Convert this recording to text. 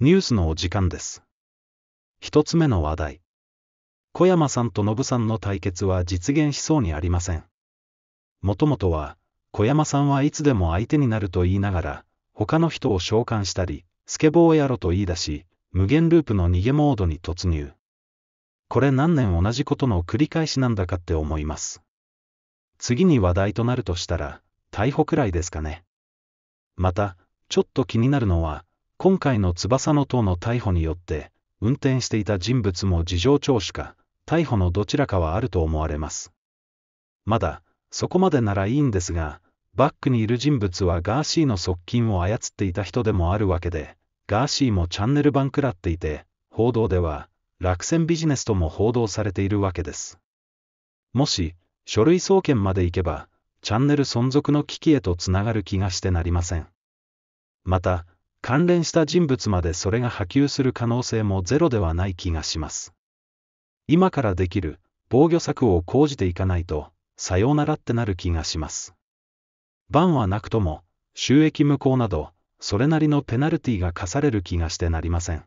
ニュースのお時間です。一つ目の話題。小山さんとぶさんの対決は実現しそうにありません。もともとは、小山さんはいつでも相手になると言いながら、他の人を召喚したり、スケボーをやろと言い出し、無限ループの逃げモードに突入。これ何年同じことの繰り返しなんだかって思います。次に話題となるとしたら、逮捕くらいですかね。また、ちょっと気になるのは、今回の翼の党の逮捕によって、運転していた人物も事情聴取か、逮捕のどちらかはあると思われます。まだ、そこまでならいいんですが、バックにいる人物はガーシーの側近を操っていた人でもあるわけで、ガーシーもチャンネル版食らっていて、報道では、落選ビジネスとも報道されているわけです。もし、書類送検まで行けば、チャンネル存続の危機へとつながる気がしてなりません。また、関連した人物までそれが波及する可能性もゼロではない気がします。今からできる防御策を講じていかないと、さようならってなる気がします。バンはなくとも、収益無効など、それなりのペナルティが課される気がしてなりません。